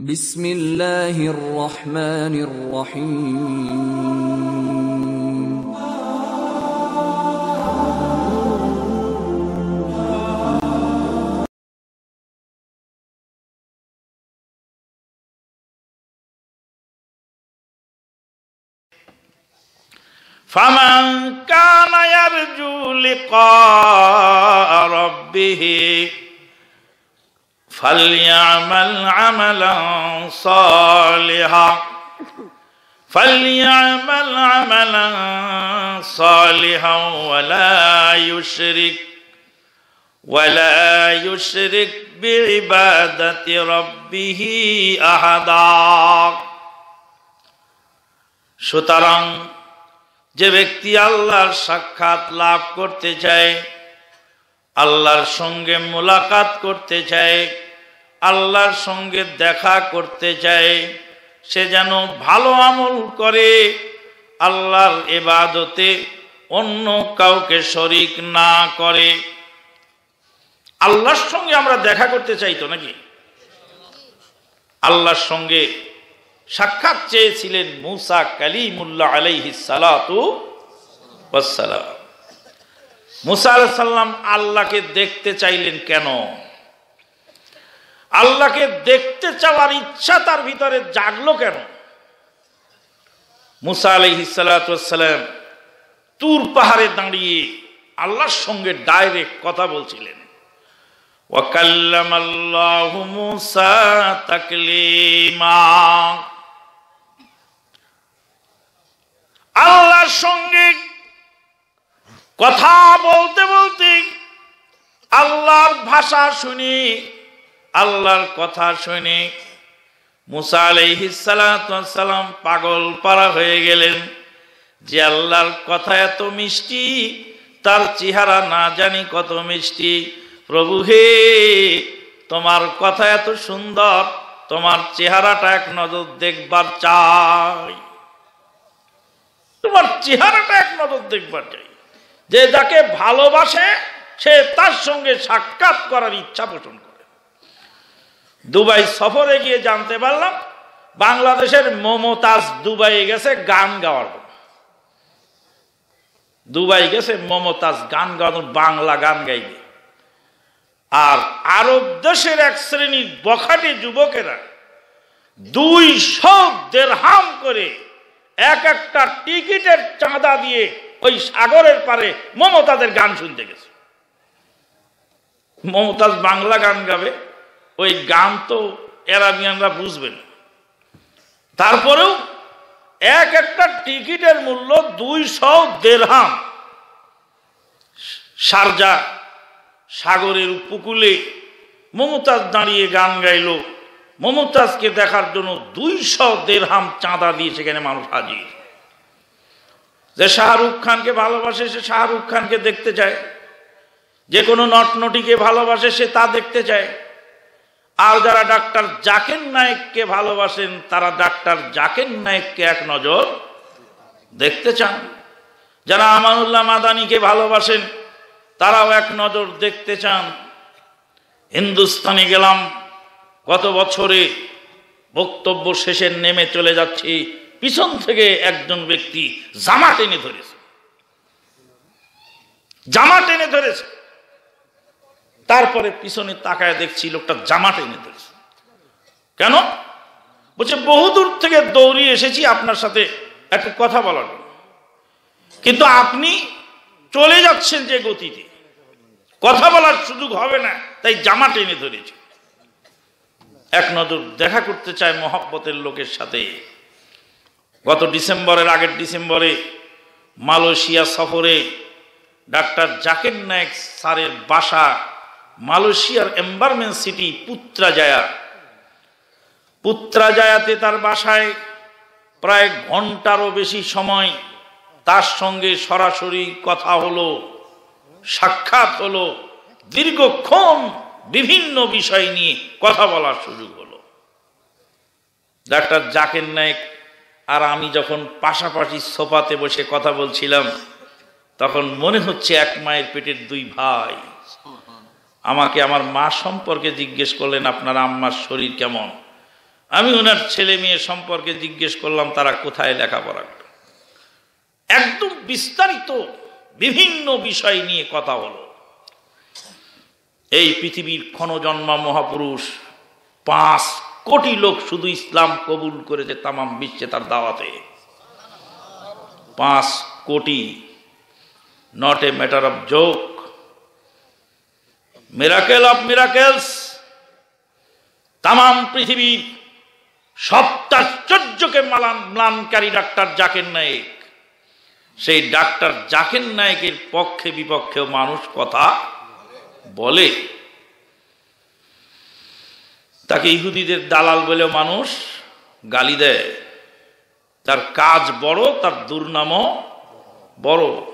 بسم الله الرحمن الرحيم فمن كان يرجو لقاء ربه فليعمل عملا صالحا فليعمل عملا صالحا ولا يشرك ولا يشرك بعبادة ربه أحدا সুতরাং যে ব্যক্তি আল্লাহর সাক্ষাৎ লাভ করতে চায় আল্লাহর সঙ্গে মোলাকাত করতে চায় আল্লাহর সঙ্গে দেখা করতে চায় সে যেন ভালো আমল করে আল্লাহর এবাদতে অন্য কাউকে শরিক না করে আল্লাহর সঙ্গে আমরা দেখা করতে চাইতো নাকি আল্লাহর সঙ্গে সাক্ষাৎ চেয়েছিলেন মুসা কালিমুল্লাহ আলাইহি সালাতু মুসা আল্লাহ সাল্লাম আল্লাহকে দেখতে চাইলেন কেন আল্লাহকে দেখতে চাওয়ার ইচ্ছা তার ভিতরে জাগলো কেন মুসা আলহি সালাম তুর পাহাড়ে দাঁড়িয়ে আল্লাহর সঙ্গে ডাইরেক্ট কথা বলছিলেন ওয়াকাল্লাম মুসা আল্লাহর সঙ্গে কথা বলতে বলতে আল্লাহর ভাষা শুনি আল্লাহর কথা শুনে মুসা আলহিসালাম পাগল পাড়া হয়ে গেলেন যে আল্লাহর কথা এত মিষ্টি তার চেহারা না জানি কত মিষ্টি প্রভু হে তোমার কথা এত সুন্দর তোমার চেহারাটা এক নজর দেখবার চাই তোমার চেহারাটা এক নজর দেখবার চাই যে যাকে ভালোবাসে সে তার সঙ্গে সাক্ষাৎ করার ইচ্ছা পোষণ করে দুবাই সফরে গিয়ে জানতে পারলাম বাংলাদেশের মমতাজ দুবাই গেছে গান গাওয়ার দুবাই গেছে মমতাজ গান গাওয়ার বাংলা গান গাইবে আর আরব দেশের এক শ্রেণীর বখাটে যুবকেরা দুই সব দেড়হাম করে এক একটা টিকিটের চাঁদা দিয়ে ওই সাগরের পারে মমতাদের গান শুনতে গেছে মমতাজ বাংলা গান গাবে ওই গান তো অ্যারাবিয়ানরা বুঝবে না তারপরেও এক একটা টিকিটের মূল্য দুইশো দেড়হাম সারজা সাগরের উপকূলে মমতাজ দাঁড়িয়ে গান গাইল মমতাজকে দেখার জন্য দুইশো দেড়হাম চাঁদা দিয়ে সেখানে মানুষ হাজির যে শাহরুখ খানকে ভালোবাসে সে শাহরুখ খানকে দেখতে চায় যে কোনো নটনটিকে ভালোবাসে সে তা দেখতে চায় আর যারা ডাক্তার জাকের নায়ককে ভালোবাসেন তারা ডাক্তার জাকের নায়ককে এক নজর দেখতে চান যারা আমানুল্লাহ মাদানিকে ভালোবাসেন তারাও এক নজর দেখতে চান হিন্দুস্তানে গেলাম গত বছরে বক্তব্য শেষে নেমে চলে যাচ্ছি পিছন থেকে একজন ব্যক্তি জামা টেনে ধরেছে জামা টেনে ধরেছে তারপরে পিছনে তাকায় দেখছি লোকটা জামা টেনে ধরেছে কেন বলছে বহুদূর থেকে দৌড়ি এসেছি আপনার সাথে একটু কথা বলার কিন্তু আপনি চলে যাচ্ছেন যে গতিতে কথা বলার সুযোগ হবে না তাই জামা টেনে ধরেছি এক নজর দেখা করতে চায় মহাব্বতের লোকের সাথে গত ডিসেম্বরের আগের ডিসেম্বরে মালয়েশিয়া সফরে ডাক্তার জাকির নায়ক স্যারের বাসা মালয়েশিয়ার এম্বারমেন্ট সিটি পুত্রাজায়া পুত্রাজায়াতে তার বাসায় প্রায় ঘন্টারও বেশি সময় তার সঙ্গে সরাসরি কথা হলো সাক্ষাৎ হলো দীর্ঘক্ষণ বিভিন্ন বিষয় নিয়ে কথা বলার সুযোগ হলো ডাক্তার জাকের নায়ক আর আমি যখন পাশাপাশি সোফাতে বসে কথা বলছিলাম তখন মনে হচ্ছে এক মায়ের পেটের দুই ভাই আমাকে আমার মা সম্পর্কে জিজ্ঞেস করলেন আপনার আম্মার শরীর কেমন আমি ওনার ছেলে মেয়ে সম্পর্কে জিজ্ঞেস করলাম তারা কোথায় লেখাপড়া করে একদম বিস্তারিত বিভিন্ন বিষয় নিয়ে কথা হল এই পৃথিবীর ক্ষণজন্মা মহাপুরুষ পাঁচ কোটি লোক শুধু ইসলাম কবুল করেছে তামাম বিশ্বে তার দাওয়াতে পাঁচ কোটি not a matter of joke miracle of miracles তাম পৃথিবীর সপ্তাশ্চর্যকে মালান ম্লানকারী ডাক্তার জাকের নায়েক সেই ডাক্তার জাকের নায়কের পক্ষে বিপক্ষে মানুষ কথা বলে তাকে ইহুদিদের দালাল বলেও মানুষ গালি দেয় তার কাজ বড় তার দুর্নামও বড়